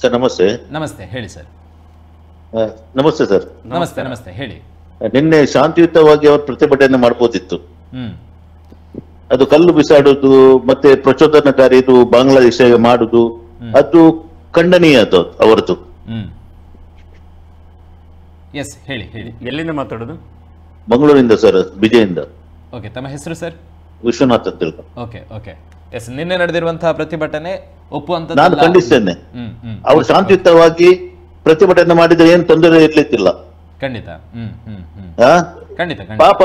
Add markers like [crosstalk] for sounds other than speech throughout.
sir ನಮಸ್ತೆ ನಮಸ್ತೆ ಹೇಳಿ ಸರ್ ನಮಸ್ತೆ ಸರ್ ನಮಸ್ತೆ ನಮಸ್ತೆ ಹೇಳಿ ನಿನ್ನೆ ಶಾಂತಿಯುತವಾಗಿ ಅವರು ಪ್ರತಿಭಟನೆ ಮಾಡಬಹುದಿತ್ತು ಅದು ಕಲ್ಲು ಬಿಸಾಡುದು ಮತ್ತೆ ಪ್ರಚೋದನಕಾರಿ ಇದು ಬಾಂಗ್ಲಾದೇಶ ಮಾಡುದು ಅದು ಖಂಡನೀಯ ಅದು ಅವರದು ಎಸ್ ಹೇಳಿ ಹೇಳಿ ಎಲ್ಲಿಂದ ಮಾತಾಡೋದು ಮಂಗಳೂರಿಂದ ಸರ್ ವಿಜಯಿಂದ ಓಕೆ ತಮ್ಮ ಹೆಸರು ಸರ್ ವಿಶ್ವನಾಥ್ ಅಂತ ಓಕೆ ಓಕೆ ಎಸ್ ನಿನ್ನೆ ನಡೆದಿರುವಂತಹ ಪ್ರತಿಭಟನೆ ನಾನು ಖಂಡಿಸ್ತೇನೆ ಅವರು ಶಾಂತಿಯುತವಾಗಿ ಪ್ರತಿಭಟನೆ ಮಾಡಿದ್ರೆ ಏನು ತೊಂದರೆ ಇರ್ಲಿಕ್ಕಿಲ್ಲ ಖಂಡಿತ ಪಾಪ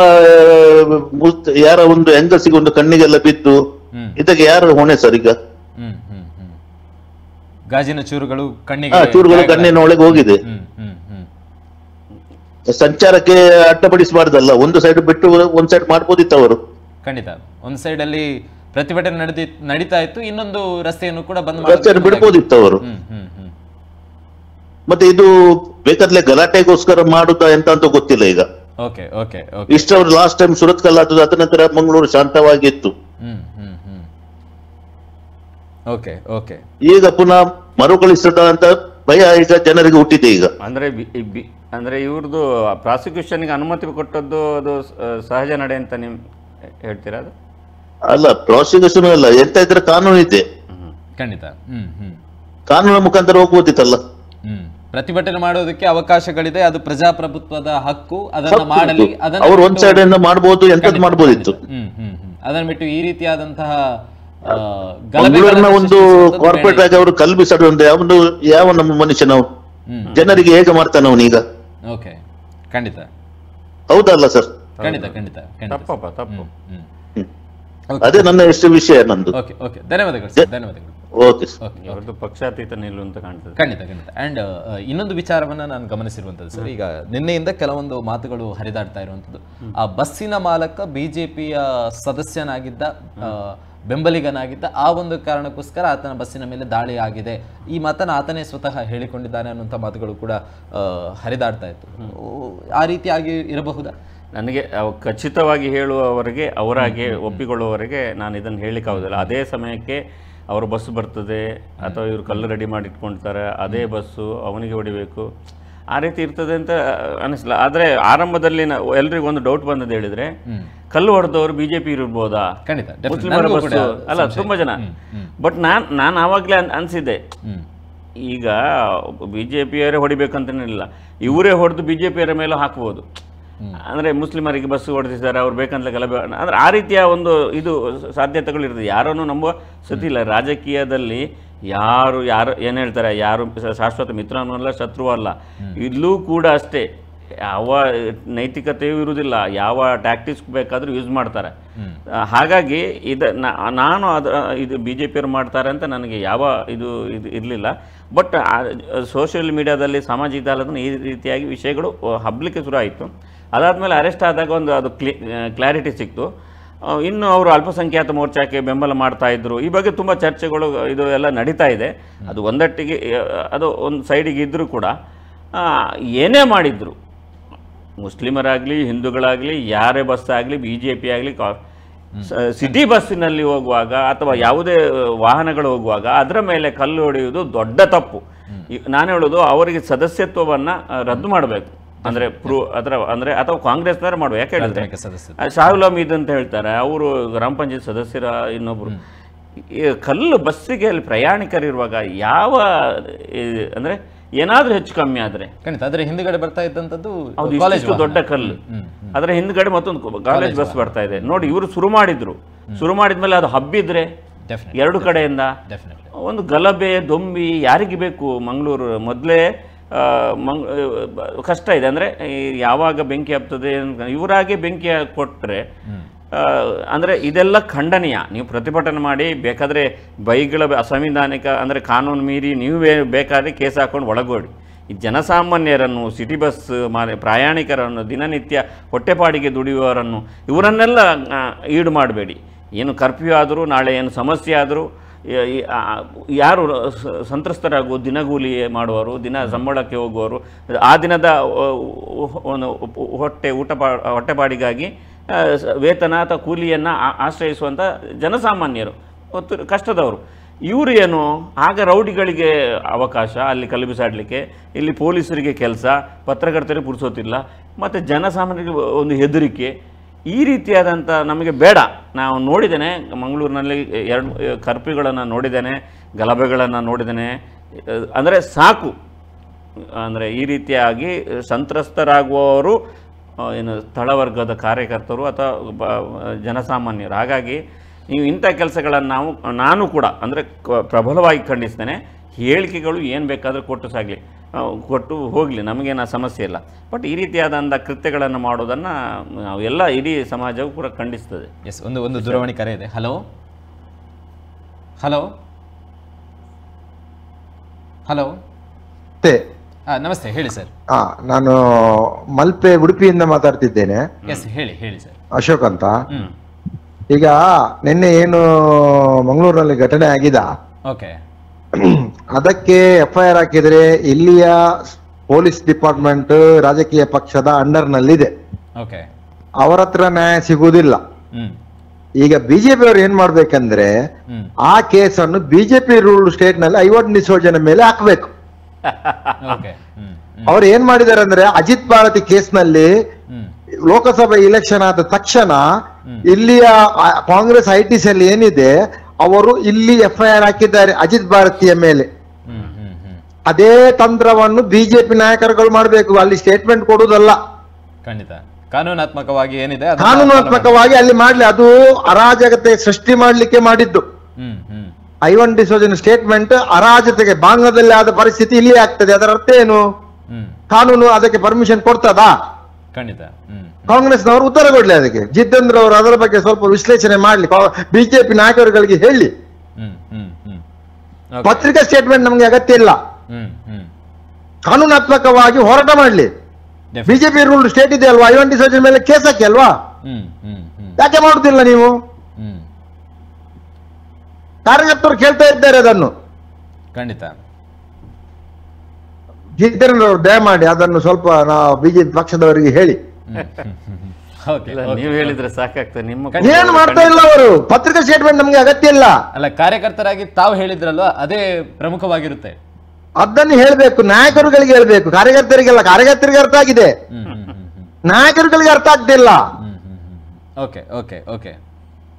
ಯಾರ ಒಂದು ಹೆಂಗಸಿಗೆ ಒಂದು ಕಣ್ಣಿಗೆಲ್ಲ ಬಿದ್ದು ಇದಕ್ಕೆ ಯಾರು ಹೊಣೆ ಸರ್ ಈಗ ಗಾಜಿನ ಚೂರುಗಳು ಕಣ್ಣಿಗೆ ಚೂರುಗಳು ಕಣ್ಣಿನ ಒಳಗೆ ಹೋಗಿದೆ ಸಂಚಾರಕ್ಕೆ ಅಡ್ಡಪಡಿಸಬಾರ್ದಲ್ಲ ಒಂದು ಸೈಡ್ ಬಿಟ್ಟು ಒಂದ್ ಸೈಡ್ ಮಾಡ್ಬೋದಿತ್ತು ಅವರು ಖಂಡಿತ ಒಂದ್ ಸೈಡ್ ಅಲ್ಲಿ ಪ್ರತಿಭಟನೆ ನಡೆದಿ ನಡೀತಾ ಇತ್ತು ಇನ್ನೊಂದು ರಸ್ತೆಯನ್ನು ಕೂಡ ಬಂದ್ ರಸ್ತೆಯನ್ನು ಬಿಡ್ಬೋದಿತ್ತು ಅವರು ಮತ್ತೆ ಇದು ಬೇಕಾದ್ಲೆ ಗಲಾಟೆಗೋಸ್ಕರ ಮಾಡುತ್ತಾ ಎಂತ ಅಂತ ಗೊತ್ತಿಲ್ಲ ಈಗ ಇಷ್ಟ ಅವ್ರು ಲಾಸ್ಟ್ ಟೈಮ್ ಸುರತ್ ಕಲ್ ಆದದ್ದು ಅದ ನಂತರ ಮಂಗಳೂರು ಶಾಂತವಾಗಿತ್ತು ಈಗ ಪುನಃ ಮರುಕಳಿಸದ ಅಂತ ಭಯ ಈಗ ಜನರಿಗೆ ಹುಟ್ಟಿದೆ ಈಗ ಅಂದ್ರೆ ಅಂದ್ರೆ ಇವ್ರದ್ದು ಪ್ರಾಸಿಕ್ಯೂಷನ್ಗೆ ಅನುಮತಿ ಕೊಟ್ಟದ್ದು ಅದು ಸಹಜ ನಡೆ ಅಂತ ನಿಮ್ ಹೇಳ್ತೀರಾ ಅದು ಅಲ್ಲ ಪ್ರಾಸಿಕ್ಯೂಷನ್ ಅಲ್ಲ ಎಂತ ಇದ್ರೆ ಕಾನೂನು ಇದೆ ಖಂಡಿತ ಕಾನೂನು ಮುಖಾಂತರ ಹೋಗ್ಬೋದಿತ್ತಲ್ಲ ಪ್ರತಿಭಟನೆ ಮಾಡೋದಕ್ಕೆ ಅವಕಾಶಗಳಿದೆ ಅದು ಪ್ರಜಾಪ್ರಭುತ್ವದ ಹಕ್ಕು ಅದನ್ನ ಮಾಡಲಿ ಅವರು ಒಂದ್ ಸೈಡ್ ಇಂದ ಮಾಡಬಹುದು ಎಂತದ್ದು ಮಾಡಬಹುದಿತ್ತು ಅದನ್ನ ಬಿಟ್ಟು ಈ ರೀತಿಯಾದಂತಹ ಒಂದು ಕಾರ್ಪೊರೇಟ್ ಆಗಿ ಅವರು ಕಲ್ಪಿಸಲು ಒಂದು ಅವನು ಯಾವ ನಮ್ಮ ಮನುಷ್ಯ ನಾವು ಜನರಿಗೆ ಹೇಗೆ ಮಾಡ್ತಾನ ಅವನೀಗ ಓಕೆ ಖಂಡಿತ ಹೌದಲ್ಲ ಸರ್ ಖಂಡಿತ ಖಂಡಿತ ತಪ್ಪಪ್ಪ ತಪ್ಪು ಅದೇ ನನ್ನ ಎಷ್ಟು ವಿಷಯ ನಂದು ಓಕೆ ಓಕೆ ಧನ್ಯವಾದಗಳು ಸರ್ ಧನ್ಯವಾದಗಳು ಓಕೆ ಅವರದ್ದು ಪಕ್ಷಾತೀತ ನಿಲ್ಲು ಅಂತ ಕಾಣ್ತದೆ ಖಂಡಿತ ಖಂಡಿತ ಅಂಡ್ uh, ಇನ್ನೊಂದು ವಿಚಾರವನ್ನ ನಾನು ಗಮನಿಸಿರುವಂತದ್ದು ಸರ್ ಈಗ ನಿನ್ನೆಯಿಂದ ಕೆಲವೊಂದು ಮಾತುಗಳು ಹರಿದಾಡ್ತಾ ಇರುವಂತದ್ದು ಆ ಬಸ್ಸಿನ ಮಾಲಕ ಬಿಜೆಪಿಯ ಸದಸ್ಯನಾಗಿದ್ದ ಸದಸ್ಯನಾಗಿದ್ದ ಬೆಂಬಲಿಗನಾಗಿದ್ದ ಆ ಒಂದು ಕಾರಣಕ್ಕೋಸ್ಕರ ಆತನ ಬಸ್ಸಿನ ಮೇಲೆ ದಾಳಿ ಆಗಿದೆ ಈ ಮಾತನ್ನ ಆತನೇ ಸ್ವತಃ ಹೇಳಿಕೊಂಡಿದ್ದಾನೆ ಅನ್ನುವಂತ ಮಾತುಗಳು ಕೂಡ ಹರಿದಾಡ್ತಾ ಇತ್ತು ಆ ರೀತಿಯಾಗಿ ಇರಬಹುದಾ ನನಗೆ ಖಚಿತವಾಗಿ ಹೇಳುವವರೆಗೆ ಅವರಾಗೆ ಒಪ್ಪಿಕೊಳ್ಳುವವರೆಗೆ ನಾನು ಇದನ್ನು ಹೇಳಲಿಕ್ಕಾಗೋದಿಲ್ಲ ಅದೇ ಸಮಯಕ್ಕೆ ಅವರು ಬಸ್ ಬರ್ತದೆ ಅಥವಾ ಇವರು ಕಲ್ಲು ರೆಡಿ ಮಾಡಿ ಇಟ್ಕೊಳ್ತಾರೆ ಅದೇ ಬಸ್ಸು ಅವನಿಗೆ ಹೊಡಿಬೇಕು ಆ ರೀತಿ ಇರ್ತದೆ ಅಂತ ಅನಿಸಲ್ಲ ಆದರೆ ಆರಂಭದಲ್ಲಿ ಎಲ್ರಿಗೂ ಒಂದು ಡೌಟ್ ಬಂದದ್ದು ಹೇಳಿದ್ರೆ ಕಲ್ಲು ಹೊಡೆದವರು ಬಿ ಜೆ ಪಿ ಇರ್ಬೋದಾ ಮುಸ್ಲಿಮರ ಅಲ್ಲ ತುಂಬ ಜನ ಬಟ್ ನಾನು ನಾನು ಆವಾಗಲೇ ಅನಿಸಿದ್ದೆ ಈಗ ಬಿ ಜೆ ಪಿಯವರೇ ಹೊಡಿಬೇಕಂತನೇ ಇಲ್ಲ ಇವರೇ ಹೊಡೆದು ಬಿ ಜೆ ಪಿಯರ ಮೇಲೆ ಹಾಕ್ಬೋದು ಅಂದ್ರೆ ಮುಸ್ಲಿಮರಿಗೆ ಬಸ್ ಓಡಿಸಿದ್ದಾರೆ ಅವ್ರು ಬೇಕಂತ ಗಲಭೆ ಅಂದ್ರೆ ಆ ರೀತಿಯ ಒಂದು ಇದು ಸಾಧ್ಯತೆಗಳು ಸಾಧ್ಯತೆಗಳಿರ್ತದೆ ಯಾರನ್ನು ನಂಬುವ ಇಲ್ಲ ರಾಜಕೀಯದಲ್ಲಿ ಯಾರು ಯಾರು ಏನು ಹೇಳ್ತಾರೆ ಯಾರು ಶಾಶ್ವತ ಮಿತ್ರನೂ ಅಲ್ಲ ಶತ್ರು ಅಲ್ಲ ಇಲ್ಲೂ ಕೂಡ ಅಷ್ಟೇ ಯಾವ ನೈತಿಕತೆಯೂ ಇರುವುದಿಲ್ಲ ಯಾವ ಟ್ಯಾಕ್ಟಿಕ್ಸ್ ಬೇಕಾದರೂ ಯೂಸ್ ಮಾಡ್ತಾರೆ ಹಾಗಾಗಿ ಇದು ನಾನು ಅದು ಇದು ಬಿ ಜೆ ಪಿಯವರು ಮಾಡ್ತಾರೆ ಅಂತ ನನಗೆ ಯಾವ ಇದು ಇದು ಇರಲಿಲ್ಲ ಬಟ್ ಸೋಷಿಯಲ್ ಮೀಡಿಯಾದಲ್ಲಿ ಸಾಮಾಜಿಕ ಜಾಲದಲ್ಲಿ ಈ ರೀತಿಯಾಗಿ ವಿಷಯಗಳು ಹಬ್ಲಿಕ್ಕೆ ಶುರು ಆಯಿತು ಅದಾದಮೇಲೆ ಅರೆಸ್ಟ್ ಆದಾಗ ಒಂದು ಅದು ಕ್ಲಿ ಕ್ಲಾರಿಟಿ ಸಿಕ್ತು ಇನ್ನು ಅವರು ಅಲ್ಪಸಂಖ್ಯಾತ ಮೋರ್ಚಾಕ್ಕೆ ಬೆಂಬಲ ಮಾಡ್ತಾ ಇದ್ರು ಈ ಬಗ್ಗೆ ತುಂಬ ಚರ್ಚೆಗಳು ಇದು ಎಲ್ಲ ನಡೀತಾ ಇದೆ ಅದು ಒಂದಟ್ಟಿಗೆ ಅದು ಒಂದು ಸೈಡಿಗೆ ಇದ್ದರೂ ಕೂಡ ಏನೇ ಮಾಡಿದ್ರು ಮುಸ್ಲಿಮರಾಗಲಿ ಹಿಂದೂಗಳಾಗಲಿ ಯಾರೇ ಬಸ್ ಆಗಲಿ ಬಿ ಜೆ ಪಿ ಆಗಲಿ ಕಾ ಸಿಟಿ ಬಸ್ಸಿನಲ್ಲಿ ಹೋಗುವಾಗ ಅಥವಾ ಯಾವುದೇ ವಾಹನಗಳು ಹೋಗುವಾಗ ಅದರ ಮೇಲೆ ಕಲ್ಲು ಹೊಡೆಯುವುದು ದೊಡ್ಡ ತಪ್ಪು ನಾನು ಹೇಳೋದು ಅವರಿಗೆ ಸದಸ್ಯತ್ವವನ್ನು ರದ್ದು ಮಾಡಬೇಕು ಅಂದ್ರೆ ಪ್ರೂ ಅದರ ಅಂದ್ರೆ ಅಥವಾ ಕಾಂಗ್ರೆಸ್ನವ್ರು ಮಾಡುವ ಯಾಕೆ ಹೇಳಿದ್ರೆ ಶಾಹುಲಾಮ್ ಇದು ಅಂತ ಹೇಳ್ತಾರೆ ಅವರು ಗ್ರಾಮ ಪಂಚಾಯತ್ ಸದಸ್ಯರ ಇನ್ನೊಬ್ರು ಕಲ್ಲು ಬಸ್ಸಿಗೆ ಅಲ್ಲಿ ಪ್ರಯಾಣಿಕರಿರುವಾಗ ಯಾವ ಅಂದ್ರೆ ಏನಾದ್ರೂ ಹೆಚ್ಚು ಕಮ್ಮಿ ಆದ್ರೆ ಹಿಂದ್ಗಡೆ ಬರ್ತಾ ಇದ್ದಂಥದ್ದು ಇಷ್ಟು ದೊಡ್ಡ ಕಲ್ಲು ಅದರ ಹಿಂದ್ಗಡೆ ಮತ್ತೊಂದು ಕಾಲೇಜ್ ಬಸ್ ಬರ್ತಾ ಇದೆ ನೋಡಿ ಇವರು ಶುರು ಮಾಡಿದ್ರು ಶುರು ಮಾಡಿದ್ಮೇಲೆ ಅದು ಹಬ್ಬಿದ್ರೆ ಎರಡು ಕಡೆಯಿಂದ ಒಂದು ಗಲಭೆ ದೊಂಬಿ ಯಾರಿಗೆ ಬೇಕು ಮಂಗಳೂರು ಮೊದಲೇ ಮಂಗ್ ಕಷ್ಟ ಇದೆ ಅಂದರೆ ಯಾವಾಗ ಬೆಂಕಿ ಹಬ್ತದೆ ಇವರಾಗೆ ಬೆಂಕಿ ಕೊಟ್ಟರೆ ಅಂದರೆ ಇದೆಲ್ಲ ಖಂಡನೀಯ ನೀವು ಪ್ರತಿಭಟನೆ ಮಾಡಿ ಬೇಕಾದರೆ ಬೈಗಳ ಅಸಂವಿಧಾನಿಕ ಅಂದರೆ ಕಾನೂನು ಮೀರಿ ನೀವು ಬೇಕಾದರೆ ಕೇಸ್ ಹಾಕ್ಕೊಂಡು ಒಳಗೋಡಿ ಜನಸಾಮಾನ್ಯರನ್ನು ಸಿಟಿ ಬಸ್ ಪ್ರಯಾಣಿಕರನ್ನು ದಿನನಿತ್ಯ ಹೊಟ್ಟೆಪಾಡಿಗೆ ದುಡಿಯುವವರನ್ನು ಇವರನ್ನೆಲ್ಲ ಈಡು ಮಾಡಬೇಡಿ ಏನು ಕರ್ಫ್ಯೂ ಆದರೂ ನಾಳೆ ಏನು ಸಮಸ್ಯೆ ಆದರೂ ಯಾರು ಸಂತ್ರಸ್ತರಾಗುವ ದಿನಗೂಲಿ ಮಾಡುವರು ದಿನ ಸಂಬಳಕ್ಕೆ ಹೋಗುವರು ಆ ದಿನದ ಒಂದು ಹೊಟ್ಟೆ ಊಟ ಪಾ ಹೊಟ್ಟೆಪಾಡಿಗಾಗಿ ವೇತನ ಅಥವಾ ಕೂಲಿಯನ್ನು ಆಶ್ರಯಿಸುವಂಥ ಜನಸಾಮಾನ್ಯರು ಮತ್ತು ಕಷ್ಟದವರು ಇವರು ಏನು ಆಗ ರೌಡಿಗಳಿಗೆ ಅವಕಾಶ ಅಲ್ಲಿ ಕಲಬಿಸಾಡಲಿಕ್ಕೆ ಇಲ್ಲಿ ಪೊಲೀಸರಿಗೆ ಕೆಲಸ ಪತ್ರಕರ್ತರಿಗೆ ಪುರುಸೋತಿಲ್ಲ ಮತ್ತು ಜನಸಾಮಾನ್ಯರಿಗೆ ಒಂದು ಹೆದರಿಕೆ ಈ ರೀತಿಯಾದಂಥ ನಮಗೆ ಬೇಡ ನಾವು ನೋಡಿದ್ದೇನೆ ಮಂಗಳೂರಿನಲ್ಲಿ ಎರಡು ಕರ್ಪಿಗಳನ್ನು ನೋಡಿದ್ದೇನೆ ಗಲಭೆಗಳನ್ನು ನೋಡಿದ್ದೇನೆ ಅಂದರೆ ಸಾಕು ಅಂದರೆ ಈ ರೀತಿಯಾಗಿ ಸಂತ್ರಸ್ತರಾಗುವವರು ಏನು ಸ್ಥಳವರ್ಗದ ಕಾರ್ಯಕರ್ತರು ಅಥವಾ ಜನಸಾಮಾನ್ಯರು ಹಾಗಾಗಿ ನೀವು ಇಂಥ ಕೆಲಸಗಳನ್ನು ನಾವು ನಾನು ಕೂಡ ಅಂದರೆ ಪ್ರಬಲವಾಗಿ ಖಂಡಿಸ್ತೇನೆ ಹೇಳಿಕೆಗಳು ಏನು ಬೇಕಾದರೂ ಕೊಟ್ಟು ಸಾಗಲಿ ಕೊಟ್ಟು ಹೋಗಲಿ ನಮಗೇನು ಸಮಸ್ಯೆ ಇಲ್ಲ ಬಟ್ ಈ ರೀತಿಯಾದಂಥ ಕೃತ್ಯಗಳನ್ನು ಮಾಡೋದನ್ನು ಎಲ್ಲ ಇಡೀ ಸಮಾಜವು ಕೂಡ ಖಂಡಿಸ್ತದೆ ಎಸ್ ಒಂದು ಒಂದು ದೂರವಾಣಿ ಕರೆ ಇದೆ ಹಲೋ ಹಲೋ ಹಲೋ ನಮಸ್ತೆ ಹೇಳಿ ಸರ್ ನಾನು ಮಲ್ಪೆ ಉಡುಪಿಯಿಂದ ಮಾತಾಡ್ತಿದ್ದೇನೆ ಹೇಳಿ ಹೇಳಿ ಸರ್ ಅಶೋಕ್ ಅಂತ ಈಗ ನಿನ್ನೆ ಏನು ಮಂಗಳೂರಿನಲ್ಲಿ ಘಟನೆ ಆಗಿದ ಓಕೆ [coughs] ಅದಕ್ಕೆ ಎಫ್ಐಆರ್ ಹಾಕಿದ್ರೆ ಇಲ್ಲಿಯ ಪೊಲೀಸ್ ಡಿಪಾರ್ಟ್ಮೆಂಟ್ ರಾಜಕೀಯ ಪಕ್ಷದ ಅಂಡರ್ ಇದೆ ಅವರ ಹತ್ರ ನ್ಯಾಯ ಸಿಗುವುದಿಲ್ಲ ಈಗ ಬಿಜೆಪಿ ಅವರು ಏನ್ ಮಾಡ್ಬೇಕಂದ್ರೆ ಆ ಕೇಸನ್ನು ಬಿಜೆಪಿ ರೂಲ್ ಸ್ಟೇಟ್ ನಲ್ಲಿ ಐವತ್ತು ನಿಸೋಜನ ಮೇಲೆ ಹಾಕಬೇಕು [laughs] ಅವ್ರು ಏನ್ ಮಾಡಿದಾರೆ ಅಂದ್ರೆ ಅಜಿತ್ ಭಾರತಿ ಕೇಸ್ ನಲ್ಲಿ ಲೋಕಸಭೆ ಇಲೆಕ್ಷನ್ ಆದ ತಕ್ಷಣ ಇಲ್ಲಿಯ ಕಾಂಗ್ರೆಸ್ ಐ ಟಿ ಏನಿದೆ ಅವರು ಇಲ್ಲಿ ಎಫ್ಐಆರ್ ಹಾಕಿದ್ದಾರೆ ಅಜಿತ್ ಭಾರತಿಯ ಮೇಲೆ ಅದೇ ತಂತ್ರವನ್ನು ಬಿಜೆಪಿ ನಾಯಕರುಗಳು ಮಾಡಬೇಕು ಅಲ್ಲಿ ಸ್ಟೇಟ್ಮೆಂಟ್ ಕೊಡುವುದಲ್ಲ ಖಂಡಿತ ಕಾನೂನಾತ್ಮಕವಾಗಿ ಏನಿದೆ ಕಾನೂನಾತ್ಮಕವಾಗಿ ಅಲ್ಲಿ ಮಾಡ್ಲಿ ಅದು ಅರಾಜಕತೆ ಸೃಷ್ಟಿ ಮಾಡಲಿಕ್ಕೆ ಮಾಡಿದ್ದು ಐವನ್ ಡಿಸೋಜನ್ ಸ್ಟೇಟ್ಮೆಂಟ್ ಅರಾಜತೆಗೆ ಬಾಂಗ್ಲಾದಲ್ಲಿ ಆದ ಪರಿಸ್ಥಿತಿ ಇಲ್ಲಿ ಆಗ್ತದೆ ಅದರ ಅರ್ಥ ಏನು ಕಾನೂನು ಅದಕ್ಕೆ ಪರ್ಮಿಷನ್ ಕೊಡ್ತದಾ ಖಂಡಿತ ಕಾಂಗ್ರೆಸ್ನವರು ಉತ್ತರ ಕೊಡ್ಲಿ ಅದಕ್ಕೆ ಜಿತೇಂದ್ರ ಅವರು ಅದರ ಬಗ್ಗೆ ಸ್ವಲ್ಪ ವಿಶ್ಲೇಷಣೆ ಮಾಡ್ಲಿ ಬಿಜೆಪಿ ನಾಯಕರುಗಳಿಗೆ ಹೇಳಿ ಪತ್ರಿಕಾ ಸ್ಟೇಟ್ಮೆಂಟ್ ನಮ್ಗೆ ಅಗತ್ಯ ಇಲ್ಲ ಕಾನೂನಾತ್ಮಕವಾಗಿ ಹೋರಾಟ ಮಾಡಲಿ ಬಿಜೆಪಿ ರೂಲ್ ಸ್ಟೇಟ್ ಇದೆ ಅಲ್ವಾ ಐವನ್ ಡಿಸೈಜನ್ ಮೇಲೆ ಕೇಸ್ ಹಾಕಿ ಅಲ್ವಾ ಯಾಕೆ ಮಾಡುದಿಲ್ಲ ನೀವು ಕಾರ್ಯಕರ್ತರು ಕೇಳ್ತಾ ಇದ್ದಾರೆ ಅದನ್ನು ಖಂಡಿತ ಜಿತೇಂದ್ರ ದಯ ದಯಮಾಡಿ ಅದನ್ನು ಸ್ವಲ್ಪ ನಾವು ಬಿಜೆಪಿ ಪಕ್ಷದವರಿಗೆ ಹೇಳಿ ನೀವು ಹೇಳಿದ್ರೆ ಸಾಕಾಗ್ತದೆ ನಿಮ್ಮ ಏನು ಮಾಡ್ತಾ ಇಲ್ಲ ಅವರು ಪತ್ರಿಕಾ ಸ್ಟೇಟ್ಮೆಂಟ್ ನಮ್ಗೆ ಅಗತ್ಯ ಇಲ್ಲ ಅಲ್ಲ ಕಾರ್ಯಕರ್ತರಾಗಿ ತಾವು ಹೇಳಿದ್ರಲ್ವಾ ಅದೇ ಪ್ರಮುಖವಾಗಿರುತ್ತೆ ಅದನ್ನು ಹೇಳಬೇಕು ನಾಯಕರುಗಳಿಗೆ ಹೇಳಬೇಕು ಕಾರ್ಯಕರ್ತರಿಗೆಲ್ಲ ಕಾರ್ಯಕರ್ತರಿಗೆ ಅರ್ಥ ಆಗಿದೆ ನಾಯಕರುಗಳಿಗೆ ಅರ್ಥ ಆಗ್ತಿಲ್ಲ okay okay okay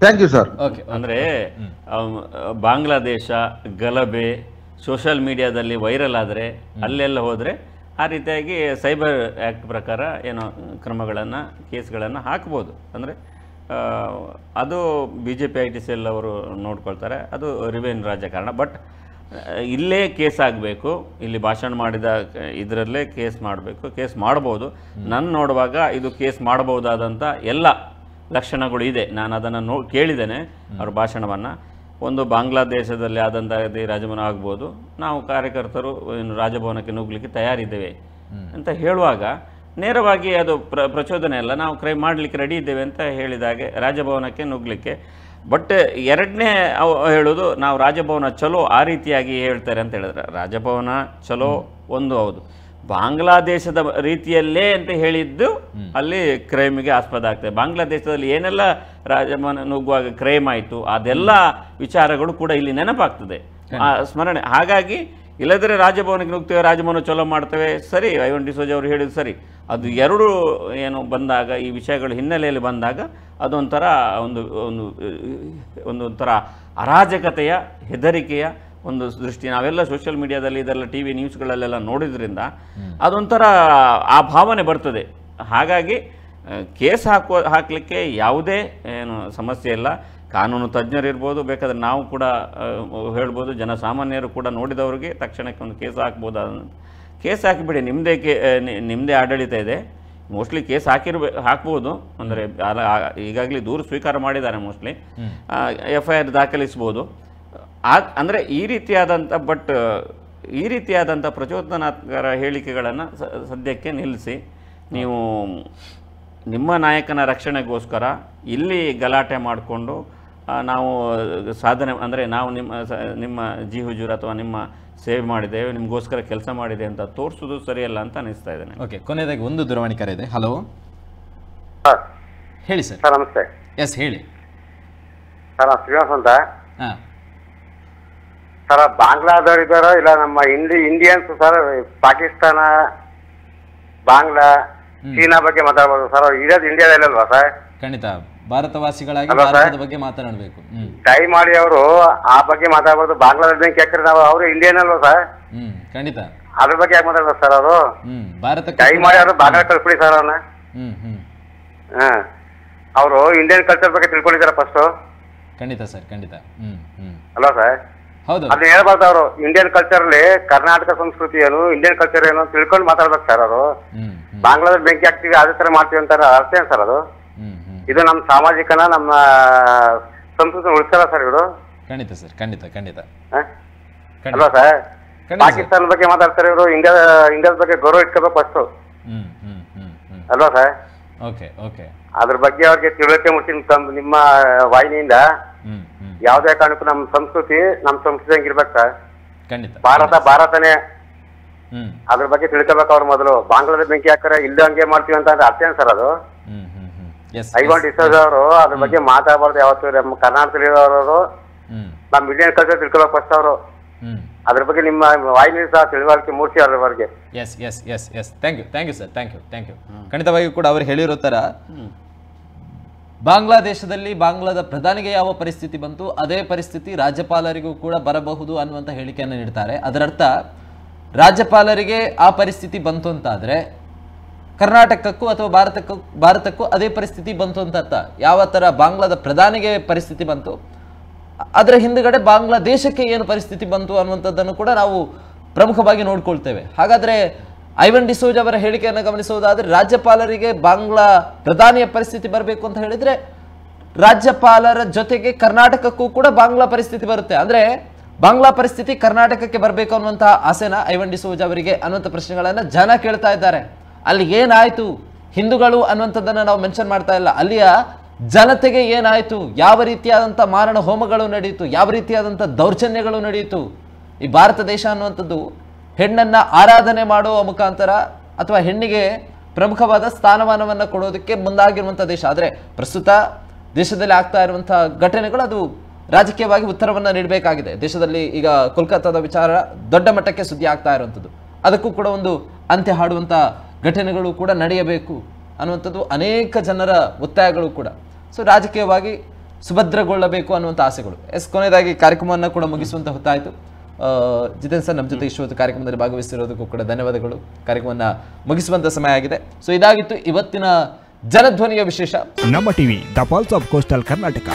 thank you sir okay ಅಂದ್ರೆ ಬಾಂಗ್ಲಾದೇಶ ಗಲಭೆ ಸೋಷಿಯಲ್ ಮೀಡಿಯಾದಲ್ಲಿ ವೈರಲ್ ಆದ್ರೆ ಅಲ್ಲೆಲ್ಲ ಹೋದ್ರೆ ಆ ರೀತಿಯಾಗಿ ಸೈಬರ್ ಆಕ್ಟ್ ಪ್ರಕಾರ ಏನೋ ಕ್ರಮಗಳನ್ನು ಕೇಸ್ಗಳನ್ನ ಹಾಕ್ಬೋದು ಅಂದ್ರೆ ಅದು BJP J P I T C ಅವರು ನೋಡ್ಕೊಳ್ತಾರೆ ಅದು ರಿವೆನ್ ರಾಜಕಾರಣ ಬಟ್ ಇಲ್ಲೇ ಕೇಸ್ ಆಗಬೇಕು ಇಲ್ಲಿ ಭಾಷಣ ಮಾಡಿದ ಇದರಲ್ಲೇ ಕೇಸ್ ಮಾಡಬೇಕು ಕೇಸ್ ಮಾಡ್ಬೋದು ನಾನು ನೋಡುವಾಗ ಇದು ಕೇಸ್ ಮಾಡಬಹುದಾದಂಥ ಎಲ್ಲ ಲಕ್ಷಣಗಳು ಇದೆ ನಾನು ಅದನ್ನು ನೋ ಕೇಳಿದ್ದೇನೆ ಅವ್ರ ಭಾಷಣವನ್ನು ಒಂದು ಬಾಂಗ್ಲಾದೇಶದಲ್ಲಿ ಆದಂತಹ ರಾಜಭವನ ಆಗ್ಬೋದು ನಾವು ಕಾರ್ಯಕರ್ತರು ರಾಜಭವನಕ್ಕೆ ನುಗ್ಗಲಿಕ್ಕೆ ತಯಾರಿದ್ದೇವೆ ಅಂತ ಹೇಳುವಾಗ ನೇರವಾಗಿ ಅದು ಪ್ರ ಪ್ರಚೋದನೆ ಅಲ್ಲ ನಾವು ಕ್ರೈಮ್ ಮಾಡಲಿಕ್ಕೆ ರೆಡಿ ಇದ್ದೇವೆ ಅಂತ ಹೇಳಿದಾಗೆ ರಾಜಭವನಕ್ಕೆ ನುಗ್ಗಲಿಕ್ಕೆ ಬಟ್ ಎರಡನೇ ಹೇಳೋದು ನಾವು ರಾಜಭವನ ಚಲೋ ಆ ರೀತಿಯಾಗಿ ಹೇಳ್ತಾರೆ ಅಂತ ಹೇಳಿದ್ರೆ ರಾಜಭವನ ಚಲೋ ಒಂದು ಹೌದು ಬಾಂಗ್ಲಾದೇಶದ ರೀತಿಯಲ್ಲೇ ಅಂತ ಹೇಳಿದ್ದು ಅಲ್ಲಿ ಕ್ರೈಮಿಗೆ ಆಸ್ಪದ ಆಗ್ತದೆ ಬಾಂಗ್ಲಾದೇಶದಲ್ಲಿ ಏನೆಲ್ಲ ರಾಜಭವನ ನುಗ್ಗುವಾಗ ಕ್ರೈಮ್ ಆಯಿತು ಅದೆಲ್ಲ ವಿಚಾರಗಳು ಕೂಡ ಇಲ್ಲಿ ನೆನಪಾಗ್ತದೆ ಆ ಸ್ಮರಣೆ ಹಾಗಾಗಿ ಇಲ್ಲದ್ರೆ ರಾಜಭವನಕ್ಕೆ ನುಗ್ತೇವೆ ರಾಜಭವನ ಚಲೋ ಮಾಡ್ತೇವೆ ಸರಿ ಐವನ್ ಡಿಸೋಜ್ ಅವರು ಹೇಳಿದ್ದು ಸರಿ ಅದು ಎರಡು ಏನು ಬಂದಾಗ ಈ ವಿಷಯಗಳು ಹಿನ್ನೆಲೆಯಲ್ಲಿ ಬಂದಾಗ ಅದೊಂಥರ ಒಂದು ಒಂದು ಒಂದು ಅರಾಜಕತೆಯ ಹೆದರಿಕೆಯ ಒಂದು ದೃಷ್ಟಿ ನಾವೆಲ್ಲ ಸೋಷಿಯಲ್ ಮೀಡಿಯಾದಲ್ಲಿ ಇದೆಲ್ಲ ಟಿ ವಿ ನ್ಯೂಸ್ಗಳಲ್ಲೆಲ್ಲ ನೋಡಿದ್ರಿಂದ ಅದೊಂಥರ ಆ ಭಾವನೆ ಬರ್ತದೆ ಹಾಗಾಗಿ ಕೇಸ್ ಹಾಕುವ ಹಾಕಲಿಕ್ಕೆ ಯಾವುದೇ ಏನು ಸಮಸ್ಯೆ ಇಲ್ಲ ಕಾನೂನು ತಜ್ಞರಿರ್ಬೋದು ಬೇಕಾದರೆ ನಾವು ಕೂಡ ಹೇಳ್ಬೋದು ಜನಸಾಮಾನ್ಯರು ಕೂಡ ನೋಡಿದವರಿಗೆ ತಕ್ಷಣಕ್ಕೆ ಒಂದು ಕೇಸ್ ಅದನ್ನು ಕೇಸ್ ಹಾಕಿಬಿಡಿ ನಿಮ್ಮದೇ ಕೇ ನಿಮ್ಮದೇ ಆಡಳಿತ ಇದೆ ಮೋಸ್ಟ್ಲಿ ಕೇಸ್ ಹಾಕಿರ್ಬೇ ಹಾಕ್ಬೋದು ಅಂದರೆ ಈಗಾಗಲೇ ದೂರು ಸ್ವೀಕಾರ ಮಾಡಿದ್ದಾರೆ ಮೋಸ್ಟ್ಲಿ ಎಫ್ ಐ ಆರ್ ದಾಖಲಿಸ್ಬೋದು ಆ ಅಂದರೆ ಈ ರೀತಿಯಾದಂಥ ಬಟ್ ಈ ರೀತಿಯಾದಂಥ ಪ್ರಚೋದನಾತ್ಮಕರ ಹೇಳಿಕೆಗಳನ್ನು ಸದ್ಯಕ್ಕೆ ನಿಲ್ಲಿಸಿ ನೀವು ನಿಮ್ಮ ನಾಯಕನ ರಕ್ಷಣೆಗೋಸ್ಕರ ಇಲ್ಲಿ ಗಲಾಟೆ ಮಾಡಿಕೊಂಡು ನಾವು ಸಾಧನೆ ಅಂದರೆ ನಾವು ನಿಮ್ಮ ನಿಮ್ಮ ಜೀ ಹುಜೂರ್ ಅಥವಾ ನಿಮ್ಮ ಸೇವ್ ಮಾಡಿದ್ದೇವೆ ನಿಮಗೋಸ್ಕರ ಕೆಲಸ ಮಾಡಿದೆ ಅಂತ ತೋರಿಸೋದು ಸರಿಯಲ್ಲ ಅಂತ ಅನಿಸ್ತಾ ಇದ್ದೇನೆ ಓಕೆ ಕೊನೆಯದಾಗಿ ಒಂದು ದೂರವಾಣಿ ಕರೆ ಇದೆ ಹಲೋ ಹೇಳಿ ಸರ್ ಸರ್ ನಮಸ್ತೆ ಎಸ್ ಹೇಳಿ ಸರ್ ಶ್ರೀನಿವಾಸ ಅಂತ ಸರ್ ಬಾಂಗ್ಲಾದವ್ರು ಇಲ್ಲ ನಮ್ಮ ಇಂಡಿ Indians sir Pakistan Bangla China ಬಗ್ಗೆ ಮಾತಾಡ್ಬೋದು ಸರ್ ಇಂಡಿಯಾದಲ್ಲಿ ಅಲ್ವಾ ಸರ್ ಖಂಡಿತ ಭಾರತವಾಸಿಗಳಾಗಿ ಭಾರತದ ಬಗ್ಗೆ ಮಾತನಾಡಬೇಕು ಮಾಡಿ ಅವರು ಆ ಬಗ್ಗೆ ಮಾತಾಡಬಾರ್ದು ಬಾಂಗ್ಲಾದೇಶ್ ಬ್ಯಾಂಕ್ ನಾವು ಅವರು ಇಂಡಿಯನ್ ಅಲ್ವಾ ಸರ್ ಖಂಡಿತ ಅದ್ರ ಬಗ್ಗೆ ಯಾಕೆ ಮಾತಾಡ್ತಾರೆ ಸರ್ ಅವರು ಹ್ಮ್ ಭಾರತ ಟೈ ಮಾಡಿ ಅವರು ಬಾಂಗ್ಲಾ ಸರ್ ಅವನ್ನ ಹ್ಮ್ ಅವರು ಇಂಡಿಯನ್ ಕಲ್ಚರ್ ಬಗ್ಗೆ ತಿಳ್ಕೊಂಡಿದ್ದಾರೆ ಫಸ್ಟ್ ಖಂಡಿತ ಸರ್ ಖಂಡಿತ ಹ್ಮ್ ಅಲ್ವಾ ಸರ್ ಹೌದು ಅದನ್ನ ಹೇಳ್ಬಾರ್ದು ಅವರು ಇಂಡಿಯನ್ ಕಲ್ಚರ್ ಅಲ್ಲಿ ಕರ್ನಾಟಕ ಸಂಸ್ಕೃತಿ ಏನು ಇಂಡಿಯನ್ ಕಲ್ಚರ್ ಏನು ತಿಳ್ಕೊಂಡು ಮಾತಾಡ್ಬೇಕು ಸರ್ ಅವರು ಬಾಂಗ್ಲಾದೇಶ್ ಬೆಂಕಿ ಹಾಕ್ತೀವಿ ಅದೇ ತರ ಮಾಡ್ತೀವಿ ಅಂತಾರೆ ಅರ್ಥ ಏನ್ ಸರ್ ಅದು ಇದು ನಮ್ಮ ಸಾಮಾಜಿಕನ ನಮ್ಮ ಸಂಸ್ಕೃತಿ ಉಳಿಸ್ತಾರ ಸರ್ ಇವರು ಖಂಡಿತ ಸರ್ ಖಂಡಿತ ಖಂಡಿತ ಅಲ್ವಾ ಸರ್ ಪಾಕಿಸ್ತಾನ ಬಗ್ಗೆ ಮಾತಾಡ್ತಾರೆ ಇವರು ಇಂಡಿಯಾ ಇಂಡಿಯಾದ ಬಗ್ಗೆ ಗೌರವ ಇಟ್ಕೋಬೇಕು ಫಸ್ಟ್ ಅಲ್ವಾ ಸರ್ ಓಕೆ ಓಕೆ ಅದ್ರ ಬಗ್ಗೆ ಅವ್ರಿಗೆ ತಿಳುವಳಿಕೆ ಮುಟ್ಟಿನ ನಿಮ್ಮ ವಾಹಿನಿಯಿಂದ ಯಾವುದೇ ಕಾರಣಕ್ಕೂ ನಮ್ಮ ಸಂಸ್ಕೃತಿ ನಮ್ಮ ಸಂಸ್ಕೃತಿ ಹಂಗಿರ್ಬೇಕು ಖಂಡಿತ ಭಾರತ ಭಾರತನೇ ಅದ್ರ ಬಗ್ಗೆ ತಿಳ್ಕೋಬೇಕು ಅವ್ರು ಮೊದಲು ಬಾಂಗ್ಲಾದೇಶ ಬೆಂಕಿ ಹಾಕರೆ ಇಲ್ಲ ಹಂಗೆ ಮಾಡ್ತೀವಿ ಅಂತ ಅರ್ಥ ಏನ್ ಸರ್ ಅದು ಐಗೊಂಡ್ ಡಿಸೋಜ್ ಅವರು ಅದ್ರ ಬಗ್ಗೆ ಮಾತಾಡಬಾರ್ದು ಯಾವತ್ತು ನಮ್ಮ ಇರೋರು ನಮ್ಮ ಇಂಡಿಯನ್ ಕಲ್ಚರ್ ತಿಳ್ಕೊಳಕ್ ಫಸ್ಟ್ ಅವರು ಅದ್ರ ಬಗ್ಗೆ ನಿಮ್ಮ ವಾಹಿನಿ ಸಹ ತಿಳುವಳಿಕೆ ಮೂರ್ತಿ ಅದ್ರ ಬಗ್ಗೆ yes yes yes yes thank you thank you sir thank you thank you ಖಂಡಿತವಾಗಿ ಕೂಡ ಅವ್ರು ಹೇಳಿರೋ ತರ ಬಾಂಗ್ಲಾದೇಶದಲ್ಲಿ ಬಾಂಗ್ಲಾದ ಪ್ರಧಾನಿಗೆ ಯಾವ ಪರಿಸ್ಥಿತಿ ಬಂತು ಅದೇ ಪರಿಸ್ಥಿತಿ ರಾಜ್ಯಪಾಲರಿಗೂ ಕೂಡ ಬರಬಹುದು ಅನ್ನುವಂಥ ಹೇಳಿಕೆಯನ್ನು ನೀಡ್ತಾರೆ ಅದರರ್ಥ ರಾಜ್ಯಪಾಲರಿಗೆ ಆ ಪರಿಸ್ಥಿತಿ ಬಂತು ಅಂತಾದರೆ ಕರ್ನಾಟಕಕ್ಕೂ ಅಥವಾ ಭಾರತಕ್ಕೂ ಭಾರತಕ್ಕೂ ಅದೇ ಪರಿಸ್ಥಿತಿ ಬಂತು ಅಂತ ಅರ್ಥ ಯಾವ ಥರ ಬಾಂಗ್ಲಾದ ಪ್ರಧಾನಿಗೆ ಪರಿಸ್ಥಿತಿ ಬಂತು ಅದರ ಹಿಂದುಗಡೆ ಬಾಂಗ್ಲಾದೇಶಕ್ಕೆ ಏನು ಪರಿಸ್ಥಿತಿ ಬಂತು ಅನ್ನುವಂಥದ್ದನ್ನು ಕೂಡ ನಾವು ಪ್ರಮುಖವಾಗಿ ನೋಡ್ಕೊಳ್ತೇವೆ ಹಾಗಾದರೆ ಐವನ್ ಡಿಸೋಜ್ ಅವರ ಹೇಳಿಕೆಯನ್ನು ಗಮನಿಸುವುದಾದರೆ ರಾಜ್ಯಪಾಲರಿಗೆ ಬಾಂಗ್ಲಾ ಪ್ರಧಾನಿಯ ಪರಿಸ್ಥಿತಿ ಬರಬೇಕು ಅಂತ ಹೇಳಿದರೆ ರಾಜ್ಯಪಾಲರ ಜೊತೆಗೆ ಕರ್ನಾಟಕಕ್ಕೂ ಕೂಡ ಬಾಂಗ್ಲಾ ಪರಿಸ್ಥಿತಿ ಬರುತ್ತೆ ಅಂದರೆ ಬಾಂಗ್ಲಾ ಪರಿಸ್ಥಿತಿ ಕರ್ನಾಟಕಕ್ಕೆ ಬರಬೇಕು ಅನ್ನುವಂಥ ಆಸೆನ ಐವನ್ ಡಿಸೋಜ್ ಅವರಿಗೆ ಅನ್ನುವಂಥ ಪ್ರಶ್ನೆಗಳನ್ನು ಜನ ಕೇಳ್ತಾ ಇದ್ದಾರೆ ಅಲ್ಲಿ ಏನಾಯಿತು ಹಿಂದೂಗಳು ಅನ್ನುವಂಥದ್ದನ್ನು ನಾವು ಮೆನ್ಷನ್ ಮಾಡ್ತಾ ಇಲ್ಲ ಅಲ್ಲಿಯ ಜನತೆಗೆ ಏನಾಯಿತು ಯಾವ ರೀತಿಯಾದಂಥ ಮಾರಣ ಹೋಮಗಳು ನಡೆಯಿತು ಯಾವ ರೀತಿಯಾದಂಥ ದೌರ್ಜನ್ಯಗಳು ನಡೆಯಿತು ಈ ಭಾರತ ದೇಶ ಅನ್ನುವಂಥದ್ದು ಹೆಣ್ಣನ್ನು ಆರಾಧನೆ ಮಾಡುವ ಮುಖಾಂತರ ಅಥವಾ ಹೆಣ್ಣಿಗೆ ಪ್ರಮುಖವಾದ ಸ್ಥಾನಮಾನವನ್ನು ಕೊಡೋದಕ್ಕೆ ಮುಂದಾಗಿರುವಂಥ ದೇಶ ಆದರೆ ಪ್ರಸ್ತುತ ದೇಶದಲ್ಲಿ ಆಗ್ತಾ ಇರುವಂಥ ಘಟನೆಗಳು ಅದು ರಾಜಕೀಯವಾಗಿ ಉತ್ತರವನ್ನು ನೀಡಬೇಕಾಗಿದೆ ದೇಶದಲ್ಲಿ ಈಗ ಕೋಲ್ಕತ್ತಾದ ವಿಚಾರ ದೊಡ್ಡ ಮಟ್ಟಕ್ಕೆ ಸುದ್ದಿ ಆಗ್ತಾ ಇರುವಂಥದ್ದು ಅದಕ್ಕೂ ಕೂಡ ಒಂದು ಅಂತ್ಯ ಹಾಡುವಂಥ ಘಟನೆಗಳು ಕೂಡ ನಡೆಯಬೇಕು ಅನ್ನುವಂಥದ್ದು ಅನೇಕ ಜನರ ಒತ್ತಾಯಗಳು ಕೂಡ ಸೊ ರಾಜಕೀಯವಾಗಿ ಸುಭದ್ರಗೊಳ್ಳಬೇಕು ಅನ್ನುವಂಥ ಆಸೆಗಳು ಎಸ್ ಕೊನೆಯದಾಗಿ ಕಾರ್ಯಕ್ರಮವನ್ನು ಕೂಡ ಮುಗಿಸುವಂಥ ಹೊತ್ತಾಯಿತು ಜಿತೇನ್ ಸರ್ ನಮ್ಮ ಜೊತೆ ಇಷ್ಟೊತ್ತು ಕಾರ್ಯಕ್ರಮದಲ್ಲಿ ಭಾಗವಹಿಸಿರೋದಕ್ಕೂ ಕೂಡ ಧನ್ಯವಾದಗಳು ಕಾರ್ಯಕ್ರಮವನ್ನು ಮುಗಿಸುವಂಥ ಸಮಯ ಆಗಿದೆ ಸೊ ಇದಾಗಿತ್ತು ಇವತ್ತಿನ ಜನಧ್ವನಿಯ ವಿಶೇಷ ನಮ್ಮ TV the pulse of coastal Karnataka